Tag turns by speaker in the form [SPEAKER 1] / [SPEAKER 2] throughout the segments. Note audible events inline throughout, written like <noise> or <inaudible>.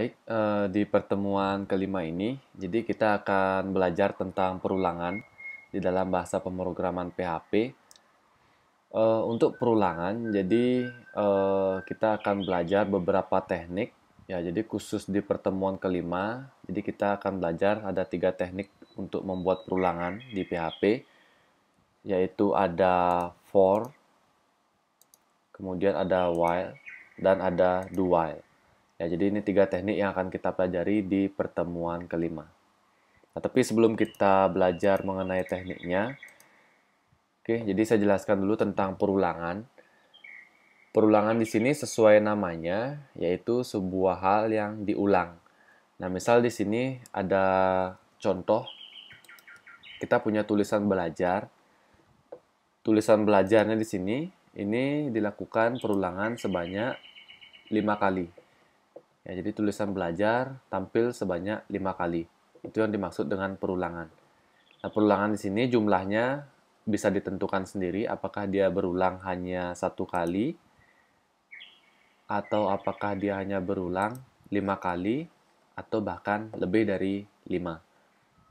[SPEAKER 1] Baik, eh, di pertemuan kelima ini, jadi kita akan belajar tentang perulangan di dalam bahasa pemrograman PHP. Eh, untuk perulangan, jadi eh, kita akan belajar beberapa teknik, ya. Jadi khusus di pertemuan kelima, jadi kita akan belajar ada tiga teknik untuk membuat perulangan di PHP, yaitu ada for, kemudian ada while, dan ada do while. Ya, jadi ini tiga teknik yang akan kita pelajari di pertemuan kelima. Nah, tapi sebelum kita belajar mengenai tekniknya, oke, jadi saya jelaskan dulu tentang perulangan. Perulangan di sini sesuai namanya, yaitu sebuah hal yang diulang. Nah, misal di sini ada contoh, kita punya tulisan belajar. Tulisan belajarnya di sini, ini dilakukan perulangan sebanyak lima kali. Ya, jadi tulisan belajar tampil sebanyak lima kali. Itu yang dimaksud dengan perulangan. Nah, perulangan di sini jumlahnya bisa ditentukan sendiri apakah dia berulang hanya satu kali atau apakah dia hanya berulang lima kali atau bahkan lebih dari lima.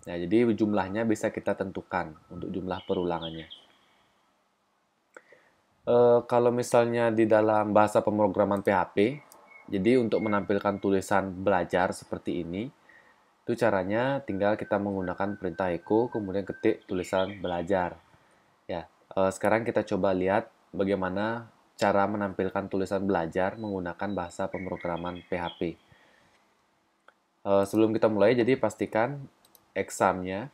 [SPEAKER 1] Nah, jadi jumlahnya bisa kita tentukan untuk jumlah perulangannya. E, kalau misalnya di dalam bahasa pemrograman PHP, jadi untuk menampilkan tulisan belajar seperti ini, itu caranya tinggal kita menggunakan perintah echo, kemudian ketik tulisan belajar. Ya, eh, sekarang kita coba lihat bagaimana cara menampilkan tulisan belajar menggunakan bahasa pemrograman PHP. Eh, sebelum kita mulai, jadi pastikan examnya.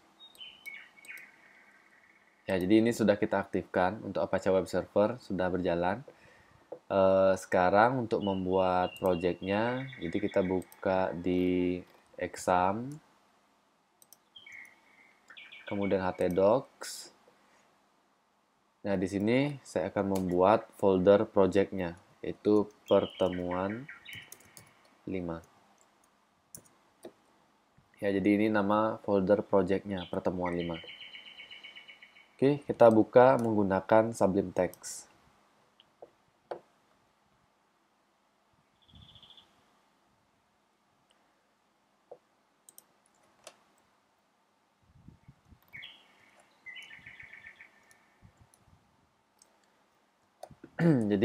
[SPEAKER 1] Ya, jadi ini sudah kita aktifkan untuk Apache Web Server, sudah berjalan. Eh, sekarang untuk membuat projectnya jadi kita buka di exam kemudian htdocs nah di sini saya akan membuat folder projectnya yaitu pertemuan 5 ya jadi ini nama folder projectnya pertemuan 5 oke kita buka menggunakan sublime text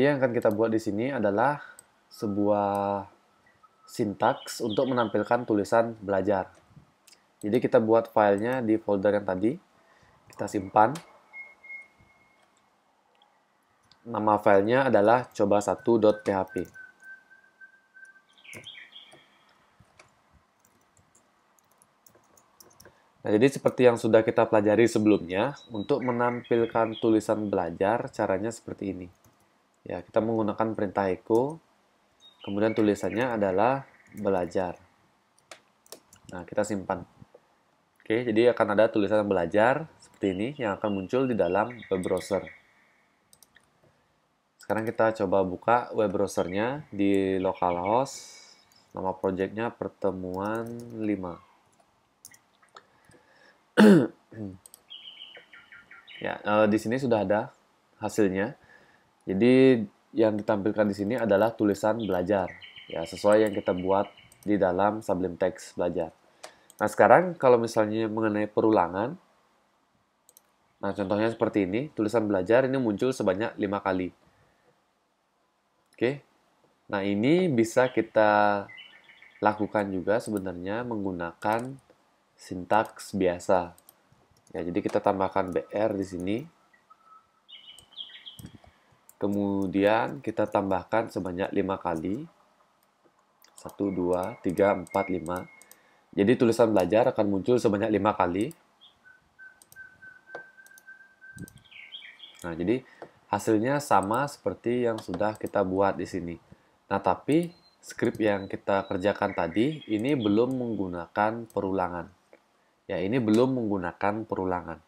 [SPEAKER 1] Jadi yang akan kita buat di sini adalah sebuah sintaks untuk menampilkan tulisan belajar. Jadi kita buat filenya di folder yang tadi, kita simpan. Nama filenya adalah coba1.php. Nah, jadi seperti yang sudah kita pelajari sebelumnya, untuk menampilkan tulisan belajar caranya seperti ini. Ya, kita menggunakan perintah echo. Kemudian tulisannya adalah belajar. Nah, kita simpan. Oke, jadi akan ada tulisan belajar seperti ini yang akan muncul di dalam web browser. Sekarang kita coba buka web browsernya di localhost. Nama projectnya pertemuan 5. <clears throat> ya, eh, di sini sudah ada hasilnya. Jadi yang ditampilkan di sini adalah tulisan belajar, ya sesuai yang kita buat di dalam sublim text belajar. Nah sekarang kalau misalnya mengenai perulangan, nah contohnya seperti ini, tulisan belajar ini muncul sebanyak lima kali. Oke, nah ini bisa kita lakukan juga sebenarnya menggunakan sintaks biasa. Ya, jadi kita tambahkan br di sini Kemudian kita tambahkan sebanyak 5 kali. 1, 2, 3, 4, 5. Jadi tulisan belajar akan muncul sebanyak 5 kali. Nah, jadi hasilnya sama seperti yang sudah kita buat di sini. Nah, tapi skrip yang kita kerjakan tadi ini belum menggunakan perulangan. Ya, ini belum menggunakan perulangan.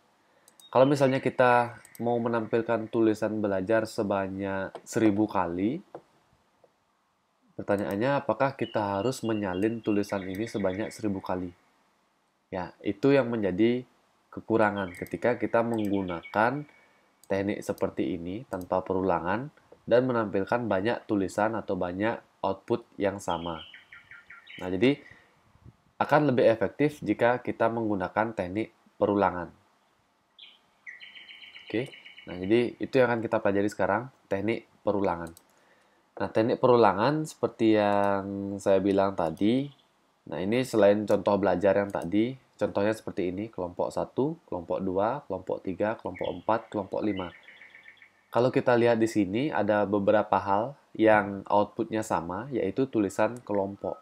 [SPEAKER 1] Kalau misalnya kita mau menampilkan tulisan belajar sebanyak seribu kali, pertanyaannya apakah kita harus menyalin tulisan ini sebanyak seribu kali? Ya, itu yang menjadi kekurangan ketika kita menggunakan teknik seperti ini tanpa perulangan dan menampilkan banyak tulisan atau banyak output yang sama. Nah, jadi akan lebih efektif jika kita menggunakan teknik perulangan. Oke. Nah, jadi itu yang akan kita pelajari sekarang, teknik perulangan. Nah, teknik perulangan seperti yang saya bilang tadi, nah ini selain contoh belajar yang tadi, contohnya seperti ini, kelompok 1, kelompok 2, kelompok 3, kelompok 4, kelompok 5. Kalau kita lihat di sini, ada beberapa hal yang outputnya sama, yaitu tulisan kelompok.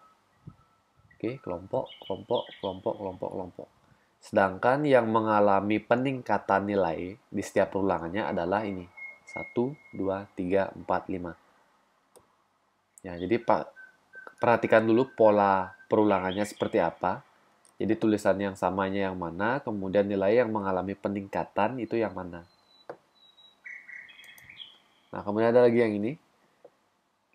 [SPEAKER 1] Oke, kelompok, kelompok, kelompok, kelompok, kelompok. Sedangkan yang mengalami peningkatan nilai di setiap ulangannya adalah ini. 1, 2, 3, 4, 5. Ya, jadi Pak, perhatikan dulu pola perulangannya seperti apa. Jadi tulisan yang samanya yang mana, kemudian nilai yang mengalami peningkatan itu yang mana. Nah, kemudian ada lagi yang ini.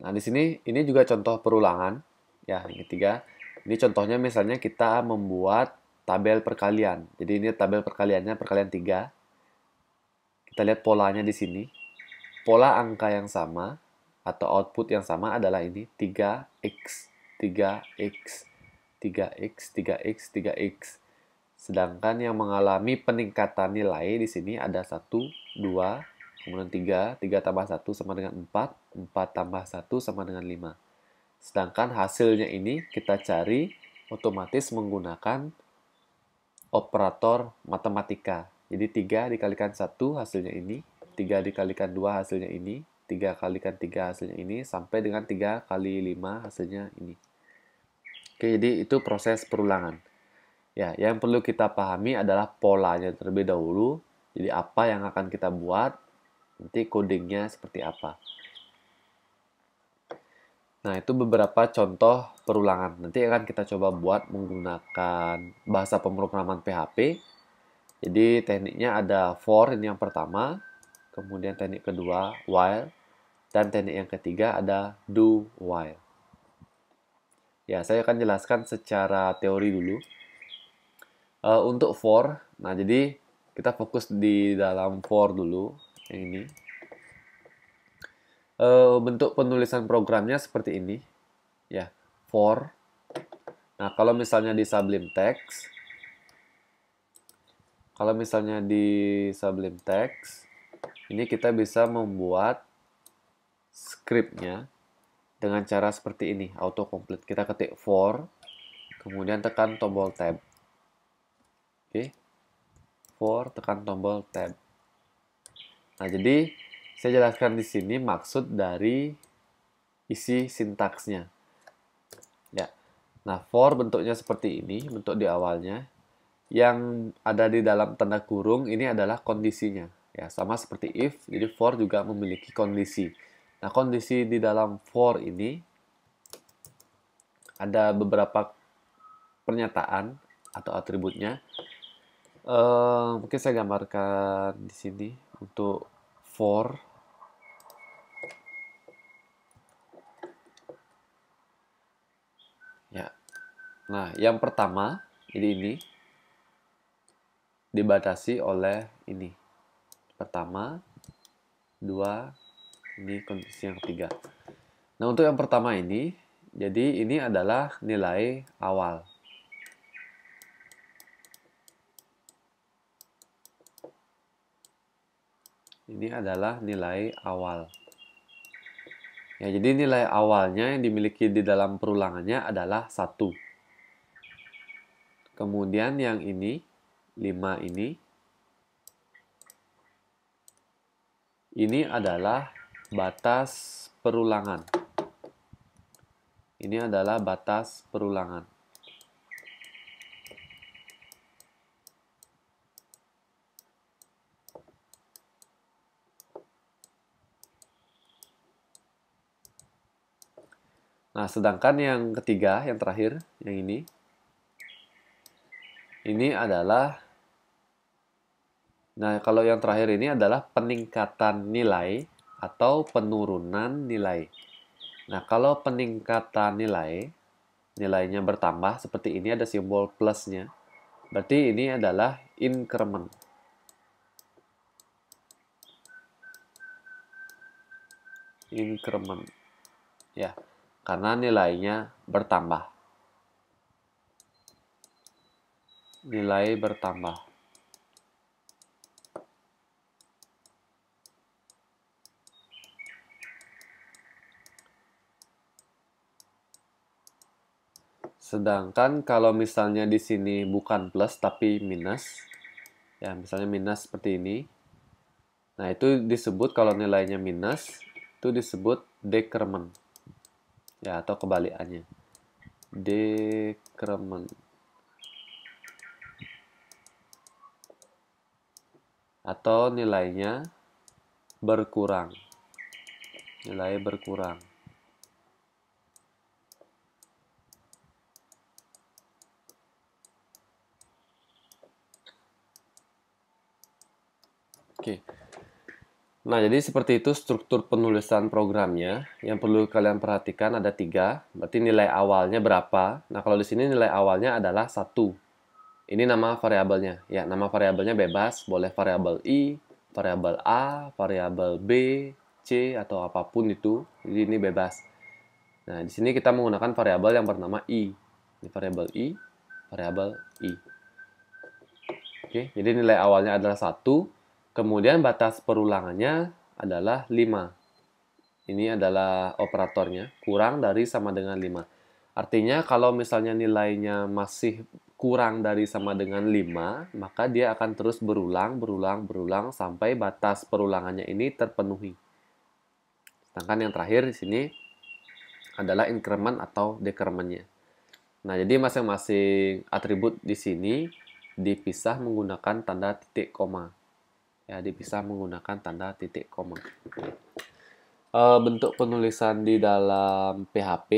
[SPEAKER 1] Nah, di sini ini juga contoh perulangan. Ya, yang ketiga. Ini contohnya misalnya kita membuat tabel perkalian. Jadi ini tabel perkaliannya perkalian 3. Kita lihat polanya di sini. Pola angka yang sama atau output yang sama adalah ini 3x, 3x, 3x, 3x, 3x. Sedangkan yang mengalami peningkatan nilai di sini ada 1, 2, kemudian 3, 3 tambah 1 sama dengan 4, 4 tambah 1 sama dengan 5. Sedangkan hasilnya ini kita cari otomatis menggunakan operator matematika. Jadi 3 dikalikan 1 hasilnya ini, 3 dikalikan 2 hasilnya ini, 3 kalikan 3 hasilnya ini, sampai dengan 3 kali 5 hasilnya ini. Oke, jadi itu proses perulangan. Ya, yang perlu kita pahami adalah polanya terlebih dahulu. Jadi apa yang akan kita buat, nanti codingnya seperti apa. Nah, itu beberapa contoh perulangan. Nanti akan kita coba buat menggunakan bahasa pemrograman PHP. Jadi, tekniknya ada for, ini yang pertama. Kemudian teknik kedua, while. Dan teknik yang ketiga ada do while. Ya, saya akan jelaskan secara teori dulu. Uh, untuk for, nah jadi kita fokus di dalam for dulu, yang ini. Eh, bentuk penulisan programnya seperti ini ya for nah kalau misalnya di Sublime Text kalau misalnya di Sublime Text ini kita bisa membuat scriptnya dengan cara seperti ini Auto complete. kita ketik for kemudian tekan tombol tab oke okay. for tekan tombol tab nah jadi saya jelaskan di sini maksud dari isi sintaksnya. Ya. Nah, for bentuknya seperti ini, bentuk di awalnya. Yang ada di dalam tanda kurung ini adalah kondisinya. Ya, sama seperti if, jadi for juga memiliki kondisi. Nah, kondisi di dalam for ini ada beberapa pernyataan atau atributnya. Uh, mungkin saya gambarkan di sini untuk for Ya. Nah, yang pertama, jadi ini dibatasi oleh ini. Pertama, dua, ini kondisi yang ketiga. Nah, untuk yang pertama ini, jadi ini adalah nilai awal. Ini adalah nilai awal. Ya, jadi nilai awalnya yang dimiliki di dalam perulangannya adalah satu. Kemudian yang ini, 5 ini, ini adalah batas perulangan. Ini adalah batas perulangan. Nah, sedangkan yang ketiga, yang terakhir, yang ini, ini adalah, nah kalau yang terakhir ini adalah peningkatan nilai atau penurunan nilai. Nah, kalau peningkatan nilai, nilainya bertambah, seperti ini ada simbol plusnya, berarti ini adalah increment. Increment. Ya, karena nilainya bertambah. Nilai bertambah. Sedangkan kalau misalnya di sini bukan plus tapi minus, ya misalnya minus seperti ini, nah itu disebut kalau nilainya minus, itu disebut decrement ya atau kebalikannya decrement atau nilainya berkurang nilai berkurang oke okay. Nah, jadi seperti itu struktur penulisan programnya. Yang perlu kalian perhatikan ada tiga. Berarti nilai awalnya berapa? Nah, kalau di sini nilai awalnya adalah satu. Ini nama variabelnya. Ya, nama variabelnya bebas. Boleh variabel i, variabel a, variabel b, c, atau apapun itu. Jadi ini bebas. Nah, di sini kita menggunakan variabel yang bernama i. Ini variabel i, variabel i. Oke, jadi nilai awalnya adalah satu Kemudian batas perulangannya adalah 5. Ini adalah operatornya, kurang dari sama dengan 5. Artinya kalau misalnya nilainya masih kurang dari sama dengan 5, maka dia akan terus berulang, berulang, berulang sampai batas perulangannya ini terpenuhi. Sedangkan yang terakhir di sini adalah increment atau decrementnya. Nah, jadi masing-masing atribut di sini dipisah menggunakan tanda titik koma ya dipisah menggunakan tanda titik koma. E, eh, bentuk penulisan di dalam PHP,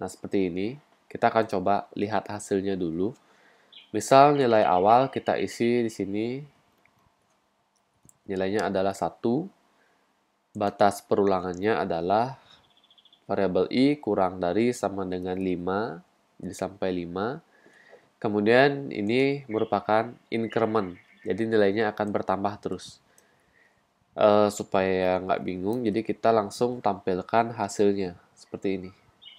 [SPEAKER 1] nah seperti ini. Kita akan coba lihat hasilnya dulu. Misal nilai awal kita isi di sini nilainya adalah satu, batas perulangannya adalah variabel i kurang dari sama dengan 5, jadi sampai 5. Kemudian ini merupakan increment jadi nilainya akan bertambah terus uh, supaya nggak bingung jadi kita langsung tampilkan hasilnya seperti ini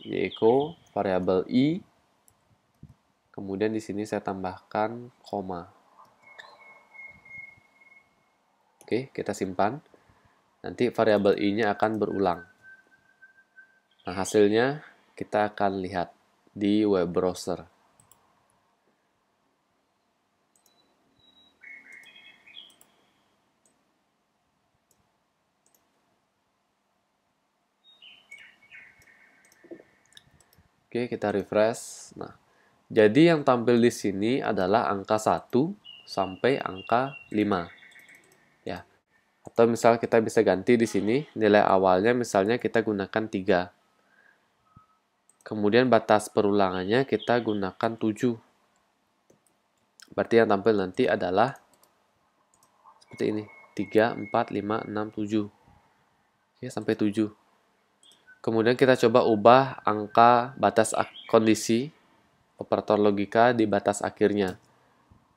[SPEAKER 1] yaitu variabel i kemudian di sini saya tambahkan koma oke kita simpan nanti variabel i-nya akan berulang nah hasilnya kita akan lihat di web browser Oke, kita refresh. Nah, jadi yang tampil di sini adalah angka 1 sampai angka 5. Ya. Atau misal kita bisa ganti di sini nilai awalnya misalnya kita gunakan 3. Kemudian batas perulangannya kita gunakan 7. Berarti yang tampil nanti adalah seperti ini. 3, 4, 5, 6, 7. Oke, sampai 7. Kemudian kita coba ubah angka batas kondisi operator logika di batas akhirnya.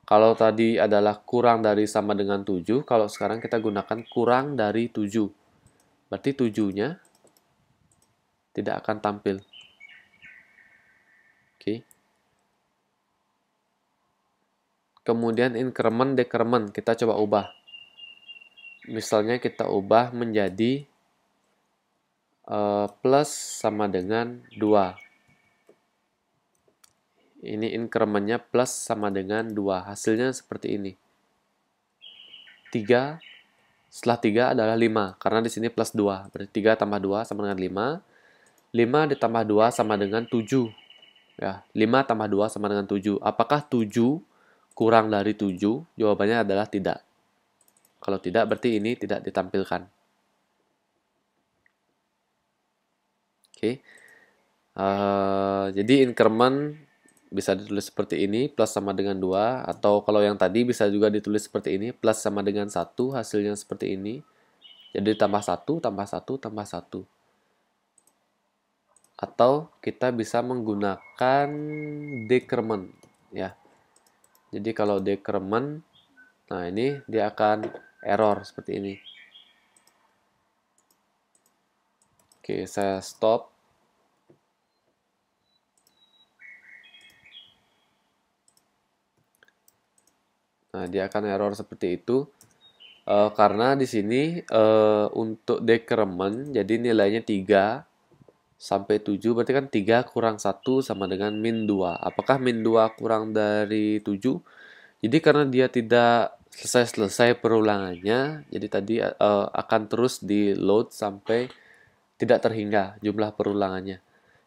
[SPEAKER 1] Kalau tadi adalah kurang dari sama dengan 7, kalau sekarang kita gunakan kurang dari 7. Berarti 7-nya tidak akan tampil. Oke. Kemudian increment decrement kita coba ubah. Misalnya kita ubah menjadi Eh, plus sama dengan 2. Ini inkremennya plus sama dengan 2. Hasilnya seperti ini. 3 setelah 3 adalah 5 karena di sini plus 2. Berarti 3 tambah 2 sama dengan 5. 5 ditambah 2 sama dengan 7. Ya, 5 tambah 2 sama dengan 7. Apakah 7 kurang dari 7? Jawabannya adalah tidak. Kalau tidak berarti ini tidak ditampilkan. okay. uh, eh, jadi increment bisa ditulis seperti ini plus sama dengan 2 atau kalau yang tadi bisa juga ditulis seperti ini plus sama dengan 1 hasilnya seperti ini jadi tambah 1 tambah 1 tambah 1 atau kita bisa menggunakan decrement ya jadi kalau decrement nah ini dia akan error seperti ini oke saya stop Nah, dia akan error seperti itu uh, karena di sini uh, untuk decrement jadi nilainya 3 sampai 7 berarti kan 3 kurang 1 sama dengan min 2. Apakah min 2 kurang dari 7? Jadi karena dia tidak selesai-selesai perulangannya, jadi tadi uh, akan terus di load sampai tidak terhingga jumlah perulangannya.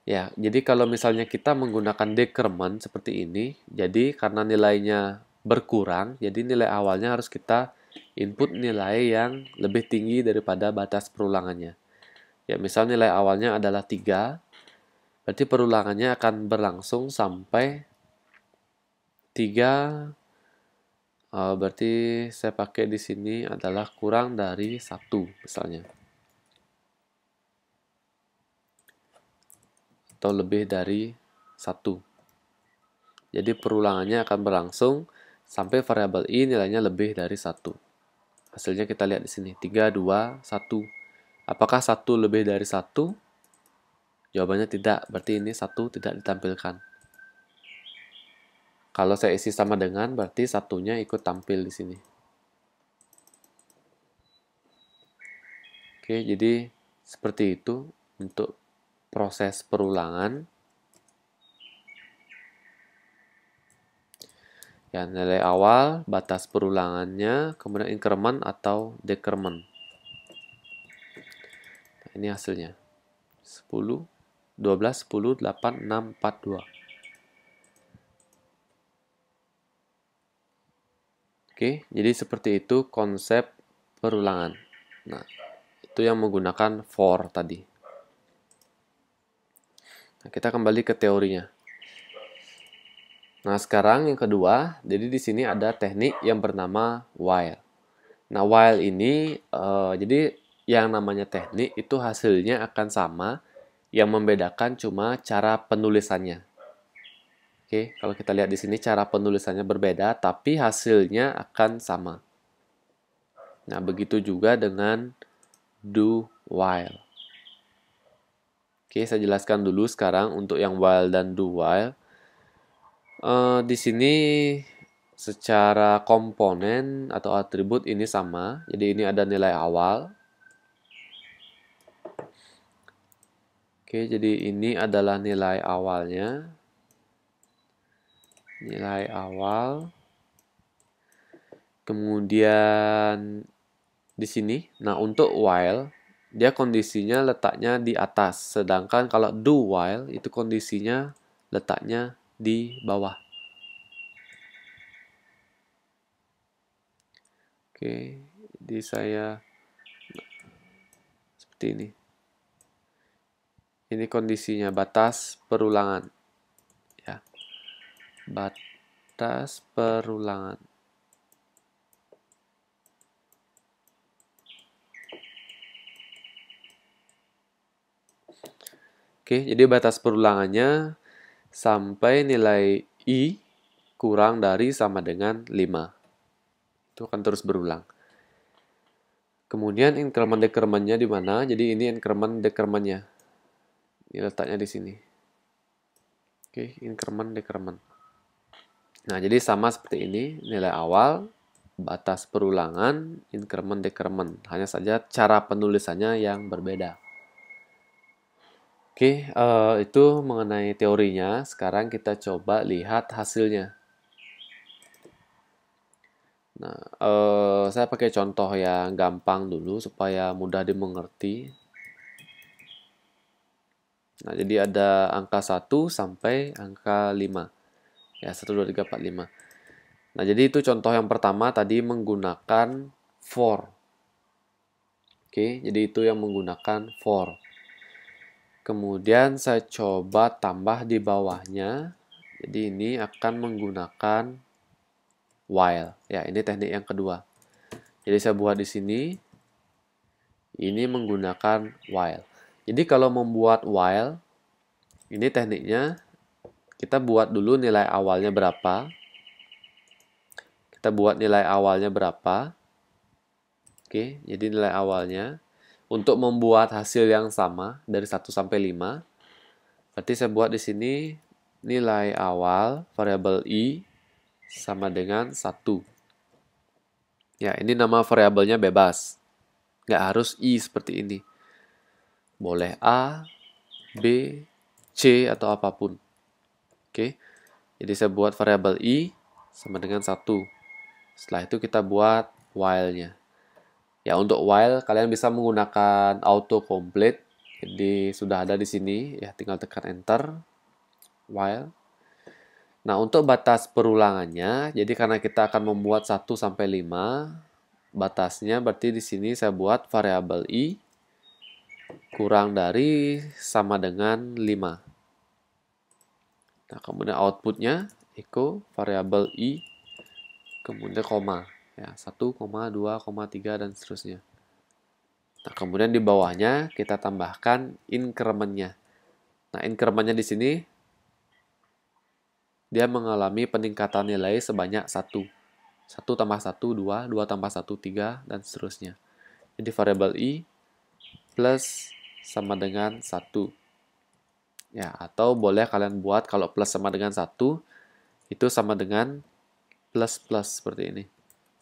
[SPEAKER 1] Ya, jadi kalau misalnya kita menggunakan decrement seperti ini, jadi karena nilainya berkurang, jadi nilai awalnya harus kita input nilai yang lebih tinggi daripada batas perulangannya. Ya, misal nilai awalnya adalah 3, berarti perulangannya akan berlangsung sampai 3 eh, berarti saya pakai di sini adalah kurang dari 1 misalnya. Atau lebih dari 1. Jadi perulangannya akan berlangsung sampai variabel i nilainya lebih dari satu Hasilnya kita lihat di sini, 3, 2, 1. Apakah satu lebih dari satu Jawabannya tidak, berarti ini satu tidak ditampilkan. Kalau saya isi sama dengan, berarti satunya ikut tampil di sini. Oke, jadi seperti itu untuk proses perulangan. ya nilai awal, batas perulangannya, kemudian increment atau decrement. Nah, ini hasilnya. 10 12 10 8 6 4 2. Oke, jadi seperti itu konsep perulangan. Nah, itu yang menggunakan for tadi. Nah, kita kembali ke teorinya. Nah, sekarang yang kedua, jadi di sini ada teknik yang bernama while. Nah, while ini uh, jadi yang namanya teknik itu hasilnya akan sama, yang membedakan cuma cara penulisannya. Oke, kalau kita lihat di sini cara penulisannya berbeda tapi hasilnya akan sama. Nah, begitu juga dengan do while. Oke, saya jelaskan dulu sekarang untuk yang while dan do while. Uh, di sini secara komponen atau atribut ini sama. Jadi ini ada nilai awal. Oke, jadi ini adalah nilai awalnya. Nilai awal. Kemudian di sini, nah untuk while dia kondisinya letaknya di atas, sedangkan kalau do while itu kondisinya letaknya di bawah. Oke, di saya seperti ini. Ini kondisinya batas perulangan. Ya. Batas perulangan. Oke, jadi batas perulangannya sampai nilai i kurang dari sama dengan 5. Itu akan terus berulang. Kemudian increment decrementnya di mana? Jadi ini increment decrementnya. Ini letaknya di sini. Oke, increment decrement. Nah, jadi sama seperti ini, nilai awal, batas perulangan, increment decrement. Hanya saja cara penulisannya yang berbeda. Oke, okay, uh, eh, itu mengenai teorinya. Sekarang kita coba lihat hasilnya. Nah, uh, saya pakai contoh yang gampang dulu supaya mudah dimengerti. Nah, jadi ada angka 1 sampai angka 5. Ya, 1, 2, 3, 4, 5. Nah, jadi itu contoh yang pertama tadi menggunakan for. Oke, okay, jadi itu yang menggunakan for. Oke kemudian saya coba tambah di bawahnya jadi ini akan menggunakan while ya ini teknik yang kedua jadi saya buat di sini ini menggunakan while jadi kalau membuat while ini tekniknya kita buat dulu nilai awalnya berapa kita buat nilai awalnya berapa oke jadi nilai awalnya untuk membuat hasil yang sama dari 1 sampai 5. Berarti saya buat di sini nilai awal variabel i sama dengan 1. Ya, ini nama variabelnya bebas. Nggak harus i seperti ini. Boleh a, b, c, atau apapun. Oke, jadi saya buat variabel i sama dengan 1. Setelah itu kita buat while-nya. Ya, untuk while kalian bisa menggunakan auto complete. Jadi sudah ada di sini, ya tinggal tekan enter while. Nah, untuk batas perulangannya, jadi karena kita akan membuat 1 sampai 5 batasnya berarti di sini saya buat variabel i kurang dari sama dengan 5. Nah, kemudian outputnya echo variabel i kemudian koma ya 1,2,3 dan seterusnya. Nah, kemudian di bawahnya kita tambahkan inkremennya. Nah, inkremennya di sini dia mengalami peningkatan nilai sebanyak 1. 1 tambah 1, 2, 2 tambah 1, 3, dan seterusnya. Jadi variabel i plus sama dengan 1. Ya, atau boleh kalian buat kalau plus sama dengan 1, itu sama dengan plus plus seperti ini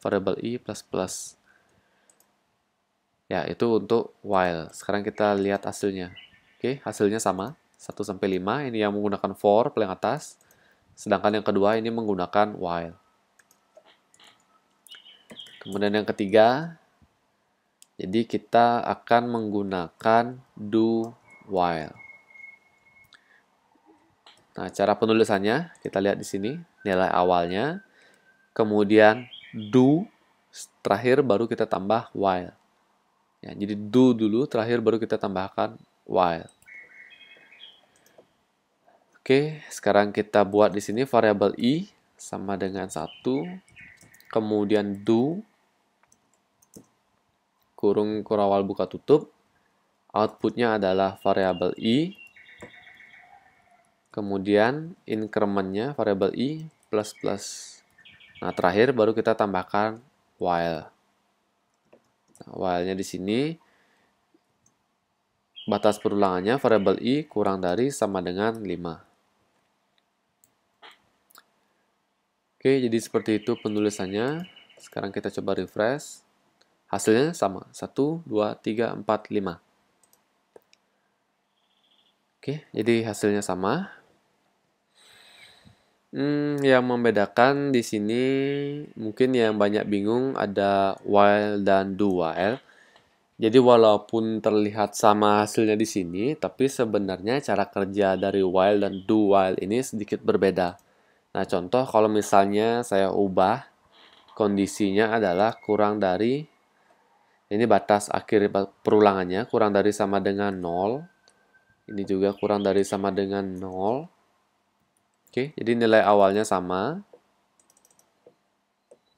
[SPEAKER 1] variable i++. Ya, itu untuk while. Sekarang kita lihat hasilnya. Oke, hasilnya sama. 1 sampai 5 ini yang menggunakan for paling atas. Sedangkan yang kedua ini menggunakan while. Kemudian yang ketiga, jadi kita akan menggunakan do while. Nah, cara penulisannya kita lihat di sini, nilai awalnya, kemudian do terakhir baru kita tambah while. Ya, jadi do dulu terakhir baru kita tambahkan while. Oke, sekarang kita buat di sini variabel i sama dengan satu, kemudian do kurung kurawal buka tutup. Outputnya adalah variabel i. Kemudian incrementnya variabel i plus plus Nah, terakhir baru kita tambahkan while. Nah, while-nya di sini batas perulangannya variabel i kurang dari sama dengan 5. Oke, jadi seperti itu penulisannya. Sekarang kita coba refresh. Hasilnya sama, 1, 2, 3, 4, 5. Oke, jadi hasilnya sama. Hmm, yang membedakan di sini mungkin yang banyak bingung ada while dan do while. Jadi walaupun terlihat sama hasilnya di sini, tapi sebenarnya cara kerja dari while dan do while ini sedikit berbeda. Nah, contoh kalau misalnya saya ubah kondisinya adalah kurang dari ini batas akhir perulangannya kurang dari sama dengan 0. Ini juga kurang dari sama dengan 0 Oke, jadi nilai awalnya sama.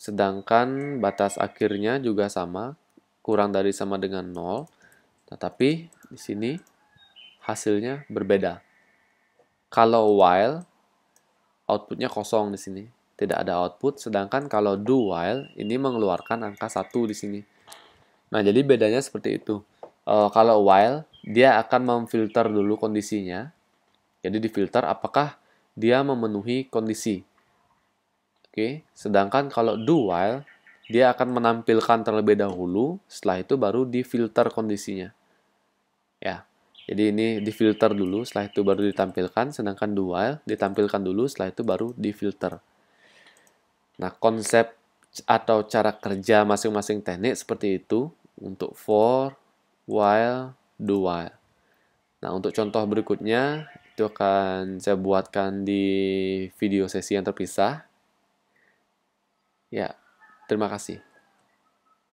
[SPEAKER 1] Sedangkan batas akhirnya juga sama, kurang dari sama dengan 0. Tetapi di sini hasilnya berbeda. Kalau while, outputnya kosong di sini. Tidak ada output, sedangkan kalau do while, ini mengeluarkan angka 1 di sini. Nah, jadi bedanya seperti itu. E, kalau while, dia akan memfilter dulu kondisinya. Jadi difilter apakah dia memenuhi kondisi. Oke, sedangkan kalau do while dia akan menampilkan terlebih dahulu, setelah itu baru di filter kondisinya. Ya. Jadi ini di filter dulu, setelah itu baru ditampilkan, sedangkan do while ditampilkan dulu, setelah itu baru di filter. Nah, konsep atau cara kerja masing-masing teknik seperti itu untuk for, while, do while. Nah, untuk contoh berikutnya itu akan saya buatkan di video sesi yang terpisah. Ya, terima kasih.